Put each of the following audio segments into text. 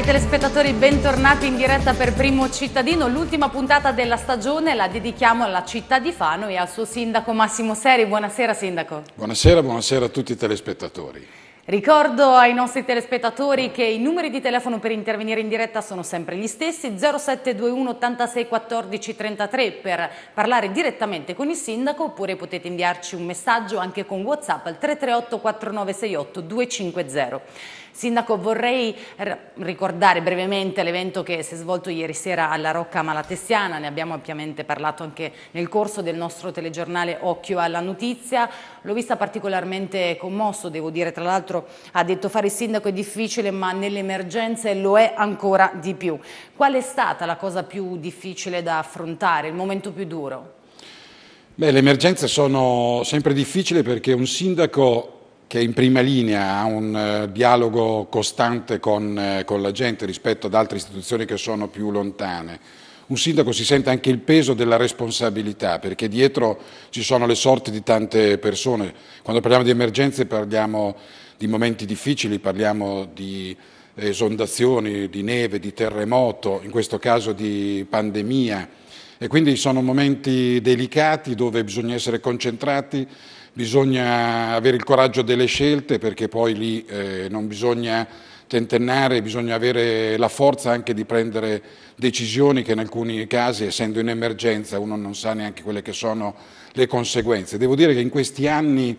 Cari telespettatori, bentornati in diretta per Primo Cittadino. L'ultima puntata della stagione la dedichiamo alla città di Fano e al suo sindaco Massimo Seri. Buonasera sindaco. Buonasera, buonasera a tutti i telespettatori. Ricordo ai nostri telespettatori che i numeri di telefono per intervenire in diretta sono sempre gli stessi 0721 86 14 33 per parlare direttamente con il sindaco oppure potete inviarci un messaggio anche con Whatsapp al 338 4968 250. Sindaco, vorrei ricordare brevemente l'evento che si è svolto ieri sera alla Rocca Malatessiana, ne abbiamo ampiamente parlato anche nel corso del nostro telegiornale Occhio alla Notizia, l'ho vista particolarmente commosso, devo dire, tra l'altro ha detto fare il sindaco è difficile ma nelle emergenze lo è ancora di più. Qual è stata la cosa più difficile da affrontare, il momento più duro? Beh, le emergenze sono sempre difficili perché un sindaco che in prima linea ha un eh, dialogo costante con, eh, con la gente rispetto ad altre istituzioni che sono più lontane un sindaco si sente anche il peso della responsabilità, perché dietro ci sono le sorti di tante persone. Quando parliamo di emergenze parliamo di momenti difficili, parliamo di esondazioni, di neve, di terremoto, in questo caso di pandemia. E quindi sono momenti delicati dove bisogna essere concentrati, bisogna avere il coraggio delle scelte perché poi lì eh, non bisogna tentennare, bisogna avere la forza anche di prendere decisioni che in alcuni casi, essendo in emergenza, uno non sa neanche quelle che sono le conseguenze. Devo dire che in questi anni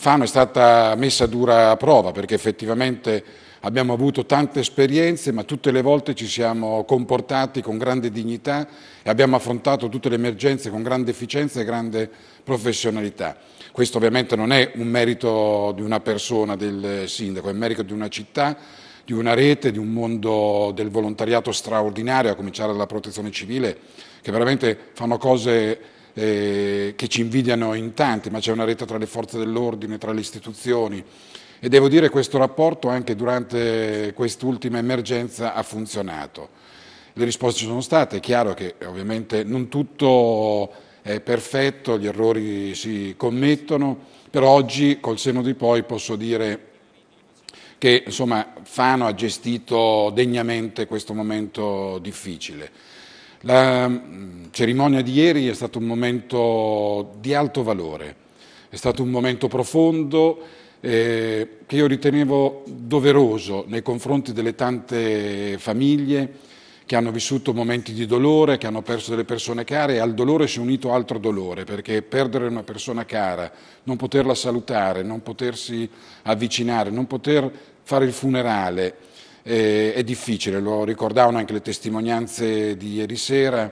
Fano è stata messa a dura prova perché effettivamente Abbiamo avuto tante esperienze, ma tutte le volte ci siamo comportati con grande dignità e abbiamo affrontato tutte le emergenze con grande efficienza e grande professionalità. Questo ovviamente non è un merito di una persona, del sindaco, è un merito di una città, di una rete, di un mondo del volontariato straordinario, a cominciare dalla protezione civile, che veramente fanno cose eh, che ci invidiano in tanti, ma c'è una rete tra le forze dell'ordine, tra le istituzioni, e devo dire che questo rapporto anche durante quest'ultima emergenza ha funzionato. Le risposte ci sono state, è chiaro che ovviamente non tutto è perfetto, gli errori si commettono, però oggi col seno di poi posso dire che insomma, Fano ha gestito degnamente questo momento difficile. La mm, cerimonia di ieri è stato un momento di alto valore, è stato un momento profondo eh, che io ritenevo doveroso nei confronti delle tante famiglie che hanno vissuto momenti di dolore, che hanno perso delle persone care e al dolore si è unito altro dolore, perché perdere una persona cara, non poterla salutare, non potersi avvicinare, non poter fare il funerale eh, è difficile, lo ricordavano anche le testimonianze di ieri sera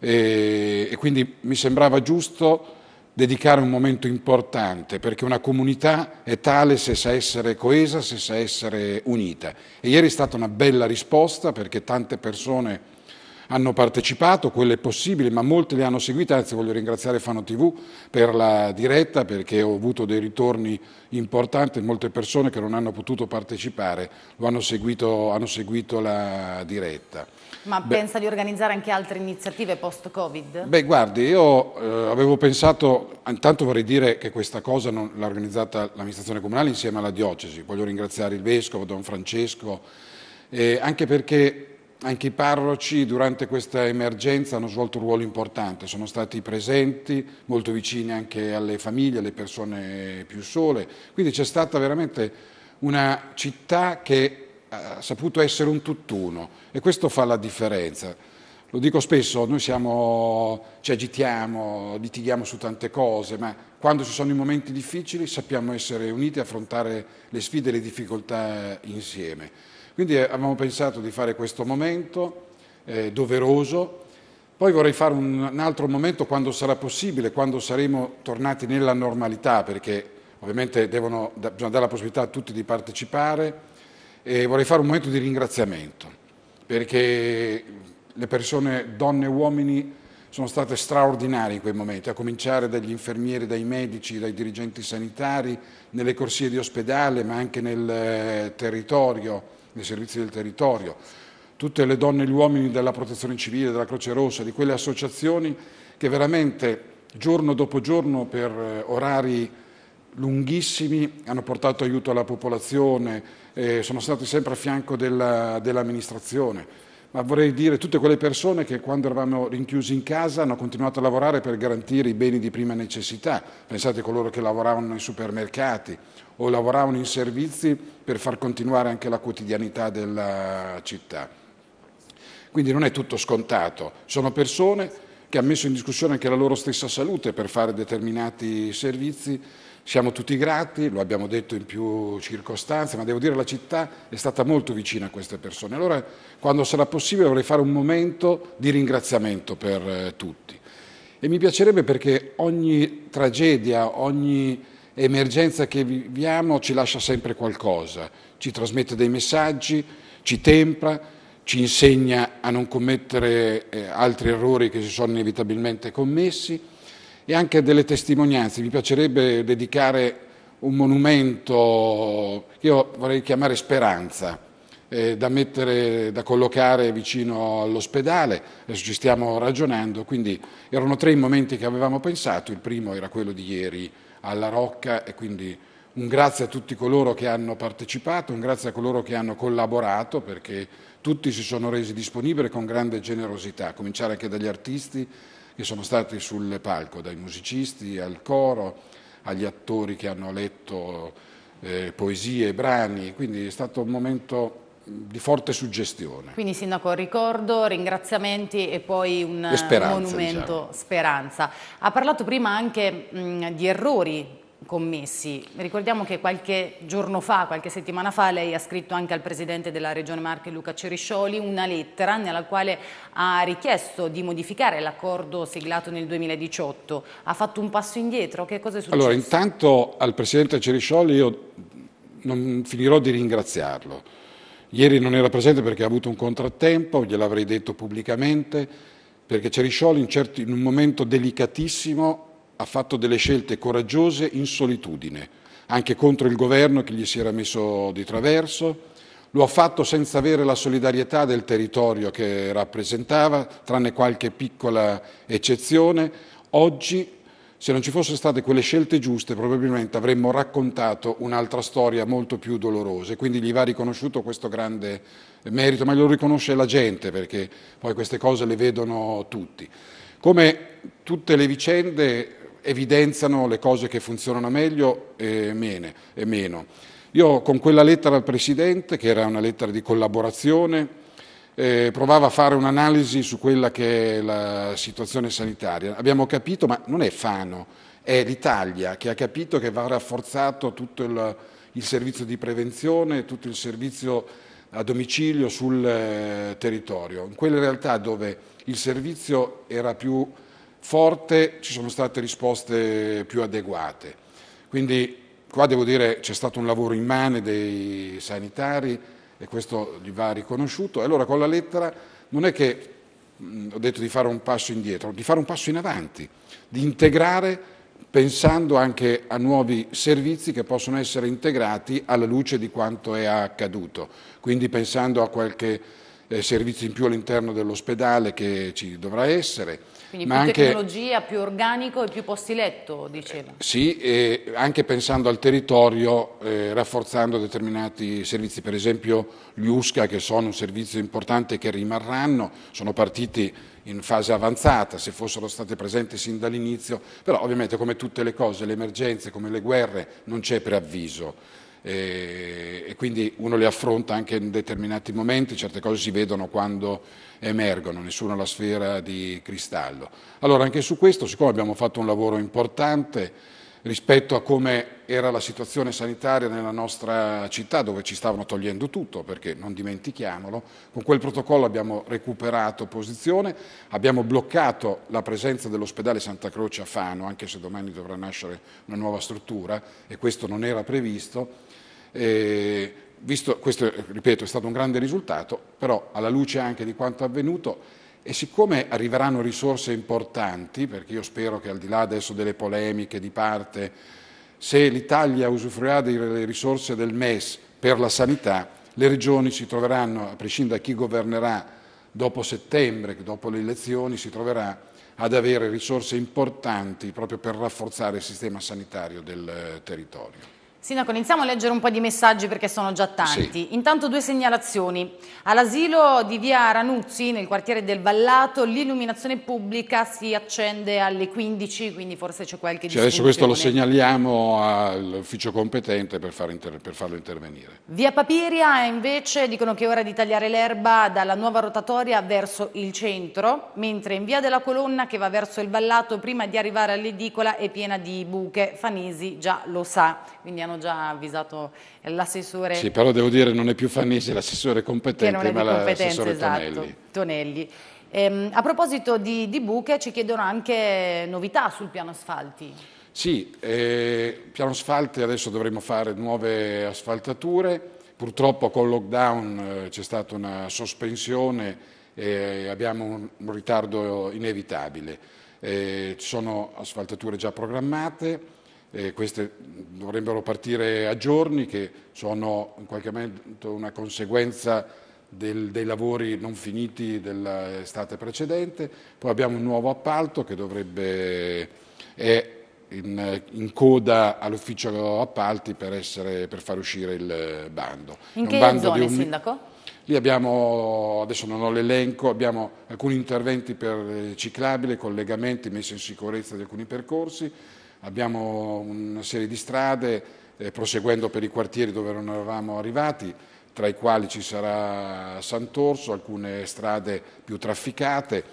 eh, e quindi mi sembrava giusto dedicare un momento importante, perché una comunità è tale se sa essere coesa, se sa essere unita. E ieri è stata una bella risposta perché tante persone hanno partecipato, quelle possibili, ma molte le hanno seguite, anzi voglio ringraziare Fano TV per la diretta perché ho avuto dei ritorni importanti, molte persone che non hanno potuto partecipare hanno seguito, hanno seguito la diretta. Ma Beh, pensa di organizzare anche altre iniziative post-Covid? Beh, guardi, io eh, avevo pensato, intanto vorrei dire che questa cosa l'ha organizzata l'amministrazione comunale insieme alla diocesi, voglio ringraziare il Vescovo, Don Francesco, eh, anche perché anche i parroci durante questa emergenza hanno svolto un ruolo importante, sono stati presenti, molto vicini anche alle famiglie, alle persone più sole. Quindi c'è stata veramente una città che ha saputo essere un tutt'uno e questo fa la differenza. Lo dico spesso, noi siamo, ci agitiamo, litighiamo su tante cose, ma quando ci sono i momenti difficili sappiamo essere uniti e affrontare le sfide e le difficoltà insieme. Quindi eh, avevamo pensato di fare questo momento eh, doveroso, poi vorrei fare un, un altro momento quando sarà possibile, quando saremo tornati nella normalità, perché ovviamente devono, da, bisogna dare la possibilità a tutti di partecipare e vorrei fare un momento di ringraziamento, perché le persone, donne e uomini, sono state straordinarie in quei momenti, a cominciare dagli infermieri, dai medici, dai dirigenti sanitari, nelle corsie di ospedale, ma anche nel eh, territorio dei servizi del territorio, tutte le donne e gli uomini della protezione civile, della Croce Rossa, di quelle associazioni che veramente giorno dopo giorno per eh, orari lunghissimi hanno portato aiuto alla popolazione, eh, sono stati sempre a fianco dell'amministrazione. Dell ma vorrei dire tutte quelle persone che quando eravamo rinchiusi in casa hanno continuato a lavorare per garantire i beni di prima necessità. Pensate a coloro che lavoravano nei supermercati o lavoravano in servizi per far continuare anche la quotidianità della città. Quindi non è tutto scontato, sono persone che ha messo in discussione anche la loro stessa salute per fare determinati servizi. Siamo tutti grati, lo abbiamo detto in più circostanze, ma devo dire che la città è stata molto vicina a queste persone. Allora, quando sarà possibile, vorrei fare un momento di ringraziamento per eh, tutti. E mi piacerebbe perché ogni tragedia, ogni emergenza che viviamo ci lascia sempre qualcosa, ci trasmette dei messaggi, ci tempra, ci insegna a non commettere eh, altri errori che si sono inevitabilmente commessi e anche delle testimonianze. Mi piacerebbe dedicare un monumento che io vorrei chiamare Speranza, eh, da, mettere, da collocare vicino all'ospedale, adesso ci stiamo ragionando, quindi erano tre i momenti che avevamo pensato, il primo era quello di ieri alla Rocca e quindi un grazie a tutti coloro che hanno partecipato, un grazie a coloro che hanno collaborato perché tutti si sono resi disponibili con grande generosità, a cominciare anche dagli artisti che sono stati sul palco, dai musicisti al coro, agli attori che hanno letto eh, poesie, brani, quindi è stato un momento di forte suggestione. Quindi Sindaco, ricordo, ringraziamenti e poi un e speranza, monumento, diciamo. speranza. Ha parlato prima anche mh, di errori commessi. Ricordiamo che qualche giorno fa, qualche settimana fa, lei ha scritto anche al Presidente della Regione Marche, Luca Ceriscioli, una lettera nella quale ha richiesto di modificare l'accordo siglato nel 2018. Ha fatto un passo indietro? Che cosa è successo? Allora, intanto al Presidente Ceriscioli io non finirò di ringraziarlo. Ieri non era presente perché ha avuto un contrattempo, gliel'avrei detto pubblicamente, perché Ceriscioli in, certi, in un momento delicatissimo ha fatto delle scelte coraggiose in solitudine, anche contro il governo che gli si era messo di traverso, lo ha fatto senza avere la solidarietà del territorio che rappresentava, tranne qualche piccola eccezione. Oggi, se non ci fossero state quelle scelte giuste, probabilmente avremmo raccontato un'altra storia molto più dolorosa e quindi gli va riconosciuto questo grande merito, ma glielo riconosce la gente perché poi queste cose le vedono tutti. Come tutte le vicende evidenziano le cose che funzionano meglio e meno. Io con quella lettera al Presidente, che era una lettera di collaborazione, eh, provavo a fare un'analisi su quella che è la situazione sanitaria. Abbiamo capito, ma non è Fano, è l'Italia che ha capito che va rafforzato tutto il, il servizio di prevenzione, tutto il servizio a domicilio sul eh, territorio. In quelle realtà dove il servizio era più forte ci sono state risposte più adeguate. Quindi qua devo dire c'è stato un lavoro immane dei sanitari e questo gli va riconosciuto. E allora con la lettera non è che mh, mm, ho detto di fare un passo indietro, di fare un passo in avanti, di integrare pensando anche a nuovi servizi che possono essere integrati alla luce di quanto è accaduto, quindi pensando a qualche eh, servizio in più all'interno dell'ospedale che ci dovrà essere, quindi più anche, tecnologia, più organico e più posti letto, diceva. Eh, sì, eh, anche pensando al territorio, eh, rafforzando determinati servizi, per esempio gli USCA che sono un servizio importante che rimarranno, sono partiti in fase avanzata, se fossero state presenti sin dall'inizio, però ovviamente come tutte le cose, le emergenze, come le guerre, non c'è preavviso. Eh, e, quindi uno le affronta anche in determinati momenti, certe cose si vedono quando emergono, nessuno ha la sfera di cristallo. Allora anche su questo, siccome abbiamo fatto un lavoro importante, rispetto a come era la situazione sanitaria nella nostra città dove ci stavano togliendo tutto, perché non dimentichiamolo, con quel protocollo abbiamo recuperato posizione, abbiamo bloccato la presenza dell'ospedale Santa Croce a Fano, anche se domani dovrà nascere una nuova struttura e questo non era previsto. E visto, questo ripeto è stato un grande risultato, però alla luce anche di quanto avvenuto e siccome arriveranno risorse importanti, perché io spero che al di là adesso delle polemiche di parte, se l'Italia usufruirà delle risorse del MES per la sanità, le regioni si troveranno, a prescindere da chi governerà dopo settembre, dopo le elezioni, si troverà ad avere risorse importanti proprio per rafforzare il sistema sanitario del eh, territorio. Sindaco, iniziamo a leggere un po' di messaggi perché sono già tanti. Sì. Intanto due segnalazioni. All'asilo di via Ranuzzi, nel quartiere del Vallato, l'illuminazione pubblica si accende alle 15, quindi forse c'è qualche discussione. Cioè adesso questo lo segnaliamo all'ufficio competente per, inter per farlo intervenire. Via Papiria invece dicono che è ora di tagliare l'erba dalla nuova rotatoria verso il centro, mentre in via della colonna che va verso il Vallato prima di arrivare all'edicola è piena di buche. Fanesi già lo sa, quindi hanno avevano già avvisato l'assessore. Sì, però devo dire che non è più Fannisi l'assessore competente, ma l'assessore esatto, Tonelli. Tonelli. Ehm, a proposito di, di, buche ci chiedono anche novità sul piano asfalti. Sì, eh, piano asfalti adesso dovremo fare nuove asfaltature, purtroppo col lockdown eh, c'è stata una sospensione e abbiamo un ritardo inevitabile. Eh, ci sono asfaltature già programmate, eh, queste dovrebbero partire a giorni che sono in qualche modo una conseguenza del, dei lavori non finiti dell'estate precedente, poi abbiamo un nuovo appalto che dovrebbe, è in, in coda all'ufficio appalti per, essere, per, far uscire il bando. In che bando zone, un... Sindaco? Lì abbiamo, adesso non ho l'elenco, abbiamo alcuni interventi per ciclabile, collegamenti, messa in sicurezza di alcuni percorsi, Abbiamo una serie di strade, eh, proseguendo per i quartieri dove non eravamo arrivati, tra i quali ci sarà Sant'Orso, alcune strade più trafficate.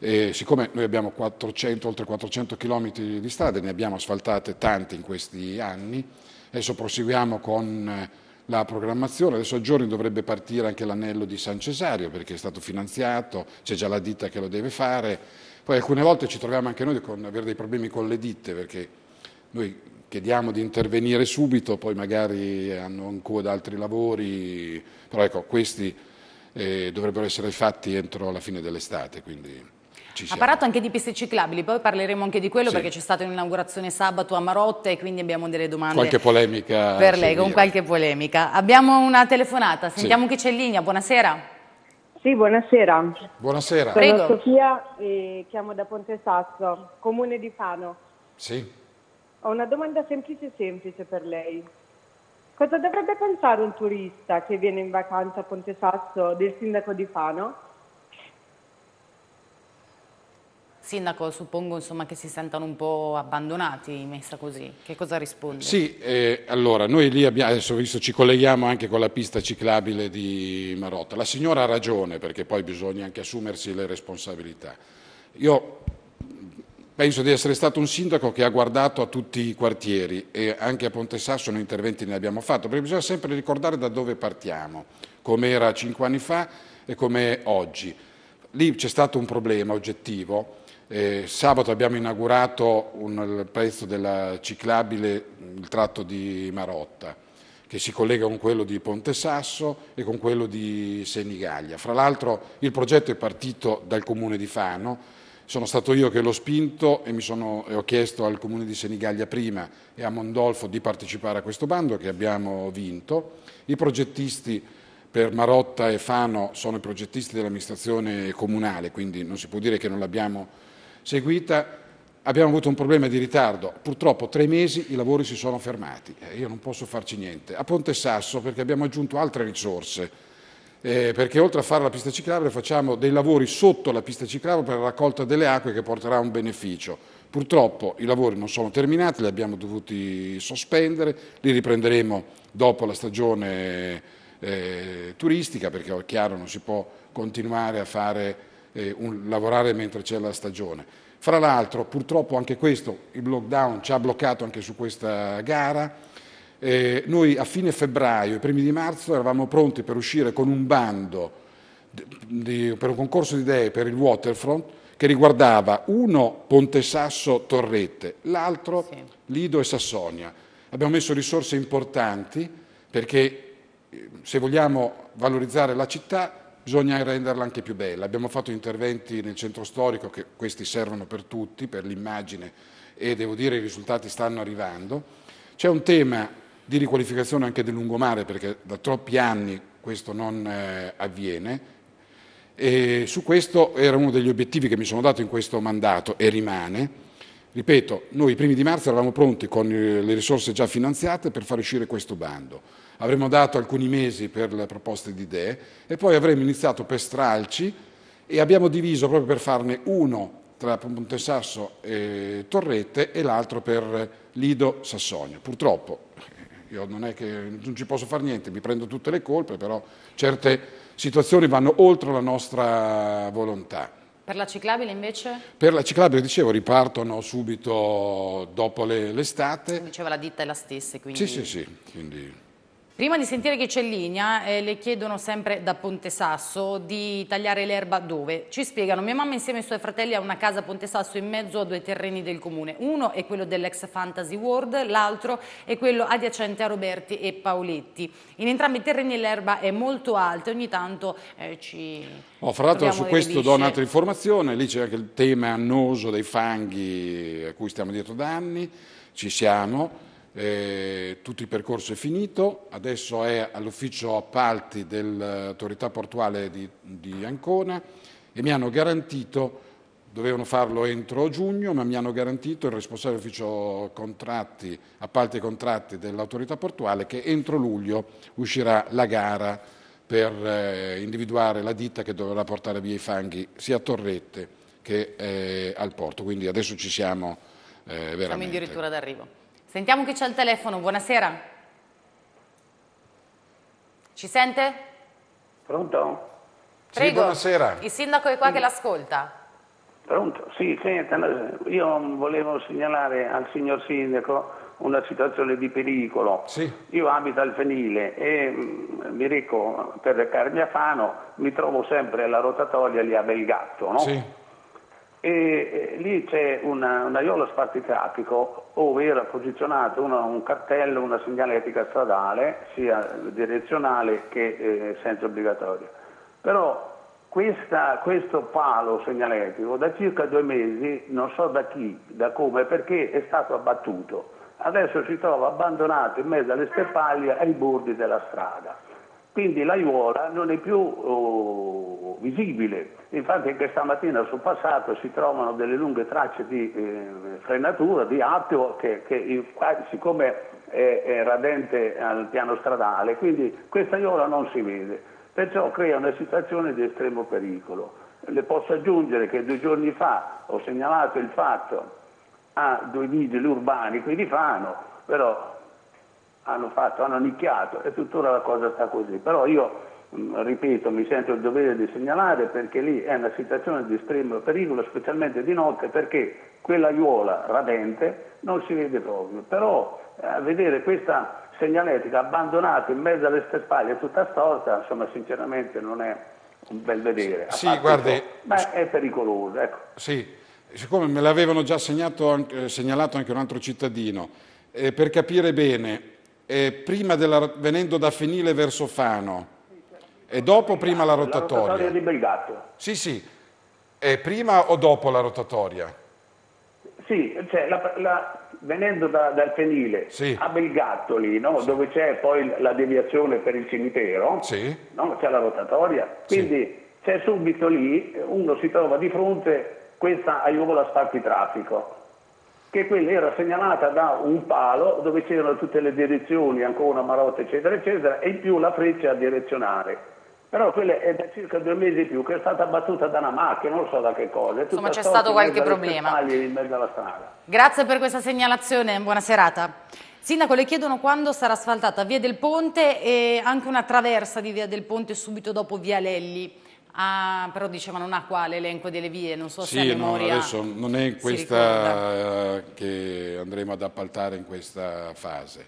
E siccome noi abbiamo 400, oltre 400 km di strade, ne abbiamo asfaltate tante in questi anni, adesso proseguiamo con eh, la programmazione, adesso a giorni dovrebbe partire anche l'anello di San Cesario perché è stato finanziato, c'è già la ditta che lo deve fare poi alcune volte ci troviamo anche noi con avere dei problemi con le ditte perché noi chiediamo di intervenire subito, poi magari hanno ancora altri lavori, però ecco, questi eh, dovrebbero essere fatti entro la fine dell'estate, quindi... Ha parlato anche di piste ciclabili, poi parleremo anche di quello sì. perché c'è stata un'inaugurazione sabato a Marotta e quindi abbiamo delle domande. Qualche polemica. Per lei, con qualche polemica. Abbiamo una telefonata, sentiamo sì. chi c'è in linea, buonasera. Sì, buonasera. Buonasera. Sono Prego. Sofia e chiamo da Ponte Sasso, comune di Fano. Sì. Ho una domanda semplice semplice per lei. Cosa dovrebbe pensare un turista che viene in vacanza a Ponte Sasso del sindaco di Fano? sindaco suppongo insomma, che si sentano un po' abbandonati, messa così. Che cosa risponde? Sì, eh, allora noi lì abbiamo, adesso visto, ci colleghiamo anche con la pista ciclabile di Marotta. La signora ha ragione perché poi bisogna anche assumersi le responsabilità. Io penso di essere stato un sindaco che ha guardato a tutti i quartieri e anche a Ponte Sassono interventi ne abbiamo fatto, perché bisogna sempre ricordare da dove partiamo, come era cinque anni fa e come è oggi. Lì c'è stato un problema oggettivo eh, sabato abbiamo inaugurato un, il prezzo della ciclabile, mm, il tratto di Marotta, che si collega con quello di Ponte Sasso e con quello di Senigallia. Fra l'altro il progetto è partito dal comune di Fano, sono stato io che l'ho spinto e, sono, e ho chiesto al comune di Senigallia prima e a Mondolfo di partecipare a questo bando che abbiamo vinto. I progettisti per Marotta e Fano sono i progettisti dell'amministrazione comunale, quindi non si può dire che non l'abbiamo seguita abbiamo avuto un problema di ritardo, purtroppo tre mesi i lavori si sono fermati, eh, io non posso farci niente. A Ponte Sasso perché abbiamo aggiunto altre risorse, eh, perché oltre a fare la pista ciclabile facciamo dei lavori sotto la pista ciclabile per la raccolta delle acque che porterà un beneficio. Purtroppo i lavori non sono terminati, li abbiamo dovuti sospendere, li riprenderemo dopo la stagione eh, turistica perché è chiaro non si può continuare a fare eh, un, lavorare mentre c'è la stagione. Fra l'altro, purtroppo anche questo, il lockdown ci ha bloccato anche su questa gara. Eh, noi a fine febbraio, i primi di marzo, eravamo pronti per uscire con un bando di, per un concorso di idee per il Waterfront che riguardava uno Ponte Sasso Torrette, l'altro sì. Lido e Sassonia. Abbiamo messo risorse importanti perché eh, se vogliamo valorizzare la città bisogna renderla anche più bella. Abbiamo fatto interventi nel centro storico che questi servono per tutti, per l'immagine e devo dire i risultati stanno arrivando. C'è un tema di riqualificazione anche del lungomare perché da troppi anni questo non eh, avviene e su questo era uno degli obiettivi che mi sono dato in questo mandato e rimane. Ripeto, noi i primi di marzo eravamo pronti con eh, le risorse già finanziate per far uscire questo bando avremmo dato alcuni mesi per le proposte di idee e poi avremmo iniziato per stralci e abbiamo diviso proprio per farne uno tra Ponte Sasso e Torrette e l'altro per Lido Sassonia. Purtroppo io non è che non ci posso fare niente, mi prendo tutte le colpe, però certe situazioni vanno oltre la nostra volontà. Per la ciclabile invece? Per la ciclabile, dicevo, ripartono subito dopo l'estate. Le, Diceva la ditta è la stessa, quindi... Sì, sì, sì. Quindi... Prima di sentire chi c'è in linea, eh, le chiedono sempre da Ponte Sasso di tagliare l'erba dove? Ci spiegano, mia mamma insieme ai suoi fratelli ha una casa a Ponte Sasso in mezzo a due terreni del comune. Uno è quello dell'ex Fantasy World, l'altro è quello adiacente a Roberti e Paoletti. In entrambi i terreni l'erba è molto alta, e ogni tanto eh, ci... Oh, fra l'altro su questo do un'altra informazione, lì c'è anche il tema annoso dei fanghi a cui stiamo dietro da anni, ci siamo eh, tutto il percorso è finito, adesso è all'ufficio appalti dell'autorità portuale di, di Ancona e mi hanno garantito, dovevano farlo entro giugno, ma mi hanno garantito il responsabile dell'ufficio contratti, appalti e contratti dell'autorità portuale che entro luglio uscirà la gara per eh, individuare la ditta che dovrà portare via i fanghi sia a Torrette che eh, al porto. Quindi adesso ci siamo eh, veramente. Siamo addirittura d'arrivo. Sentiamo chi c'è al telefono, buonasera. Ci sente? Pronto? Prego, sì, buonasera. Il sindaco è qua sì. che l'ascolta. Pronto? Sì, senta, io volevo segnalare al signor sindaco una situazione di pericolo. Sì. Io abito al Fenile e mm, mi reco per recarmi a Fano, mi trovo sempre alla rotatoria lì a Belgatto, no? Sì e lì c'è una, un aiuolo spartitraffico dove era posizionato uno, un cartello, una segnaletica stradale, sia direzionale che eh, senza obbligatorio. Però questa, questo palo segnaletico da circa due mesi, non so da chi, da come, perché è stato abbattuto. Adesso si trova abbandonato in mezzo alle steppaglie ai bordi della strada quindi l'aiuola non è più oh, visibile. Infatti anche stamattina sul passato si trovano delle lunghe tracce di eh, frenatura, di atto, che, che, siccome è, è, radente al piano stradale, quindi questa aiuola non si vede, perciò crea una situazione di estremo pericolo. Le posso aggiungere che due giorni fa ho segnalato il fatto a due vigili urbani qui di Fano, però hanno fatto, hanno nicchiato e tuttora la cosa sta così. Però io mm, ripeto, mi sento il dovere di segnalare perché lì è una situazione di estremo pericolo, specialmente di notte, perché quella aiuola radente non si vede proprio. Però eh, vedere questa segnaletica abbandonata in mezzo alle ste spalle tutta storta, insomma sinceramente non è un bel vedere. Sì, sì guardi, ma è pericoloso. Ecco. Sì, siccome me l'avevano già segnato, segnalato anche un altro cittadino, eh, per capire bene eh, della, venendo da Fenile verso Fano e dopo prima la rotatoria? La rotatoria di Belgatto. Sì, sì. E prima o dopo la rotatoria? Sì, cioè, la, la, venendo da, dal Fenile sì. a Belgattoli, no? sì. dove c'è poi la deviazione per il cimitero, sì. no? c'è la rotatoria, quindi c'è subito lì, uno si trova di fronte questa aiuola spacchi traffico che quella era segnalata da un palo dove c'erano tutte le direzioni, ancora marotta eccetera eccetera, e in più la freccia direzionale. Però quella è da circa due mesi in più che è stata battuta da una macchina, non so da che cosa. Insomma c'è stato qualche problema. Grazie per questa segnalazione, buona serata. Sindaco, le chiedono quando sarà asfaltata Via del Ponte e anche una traversa di Via del Ponte subito dopo Via Lelli ha, ah, però diceva non ha qua l'elenco delle vie, non so sì, se a memoria... No, adesso non è questa eh, che andremo ad appaltare in questa fase.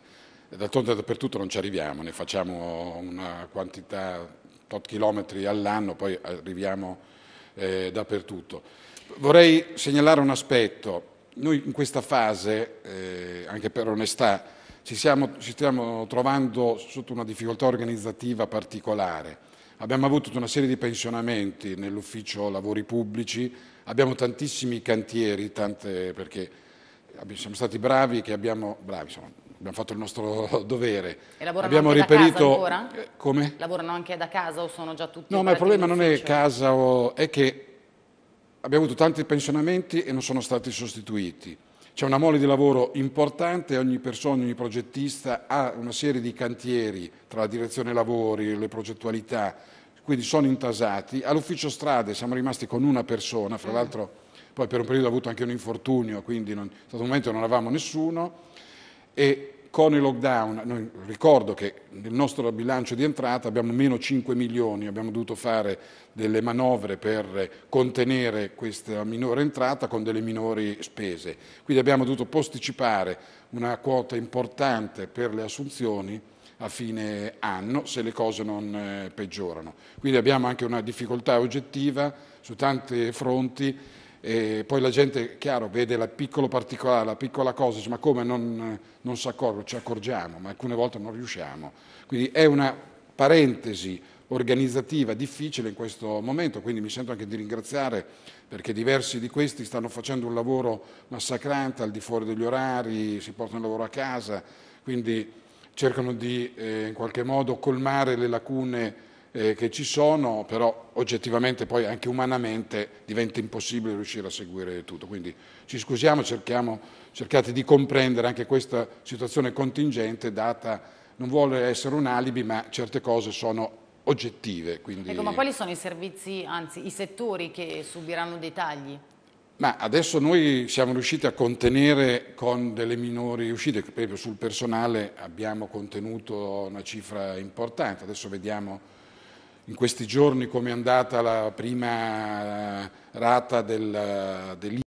D'altronde dappertutto non ci arriviamo, ne facciamo una quantità tot chilometri all'anno, poi arriviamo eh, dappertutto. Vorrei segnalare un aspetto. Noi in questa fase, eh, anche per onestà, ci, siamo, ci stiamo trovando sotto una difficoltà organizzativa particolare Abbiamo avuto una serie di pensionamenti nell'ufficio lavori pubblici, abbiamo tantissimi cantieri, tante perché siamo stati bravi che abbiamo, bravi, sono, abbiamo fatto il nostro dovere. E lavorano abbiamo anche riperito, da casa ancora? Eh, come? Lavorano anche da casa o sono già tutti No, ma il problema non è casa o, è che abbiamo avuto tanti pensionamenti e non sono stati sostituiti. C'è una mole di lavoro importante, ogni persona, ogni progettista ha una serie di cantieri tra la direzione lavori, le progettualità, quindi sono intasati. All'ufficio strade siamo rimasti con una persona, fra mm. l'altro poi per un periodo ha avuto anche un infortunio, quindi non, è stato momento non avevamo nessuno e con il lockdown, noi, ricordo che nel nostro bilancio di entrata abbiamo meno 5 milioni, abbiamo dovuto fare delle manovre per contenere questa minore entrata con delle minori spese, quindi abbiamo dovuto posticipare una quota importante per le assunzioni a fine anno se le cose non eh, peggiorano. Quindi abbiamo anche una difficoltà oggettiva su tanti fronti e poi la gente, chiaro, vede la piccolo particolare, la piccola cosa, dice, ma come non, non si accorge? Ci accorgiamo, ma alcune volte non riusciamo. Quindi è una parentesi organizzativa difficile in questo momento, quindi mi sento anche di ringraziare perché diversi di questi stanno facendo un lavoro massacrante al di fuori degli orari, si portano il lavoro a casa, quindi cercano di eh, in qualche modo colmare le lacune eh, che ci sono, però oggettivamente poi anche umanamente diventa impossibile riuscire a seguire tutto. Quindi ci scusiamo, cerchiamo, cercate di comprendere anche questa situazione contingente data, non vuole essere un alibi, ma certe cose sono oggettive. Quindi... Ecco, ma quali sono i servizi, anzi i settori che subiranno dei tagli? Ma adesso noi siamo riusciti a contenere con delle minori uscite, proprio sul personale abbiamo contenuto una cifra importante, adesso vediamo in questi giorni come è andata la prima eh, rata del, dell'IVA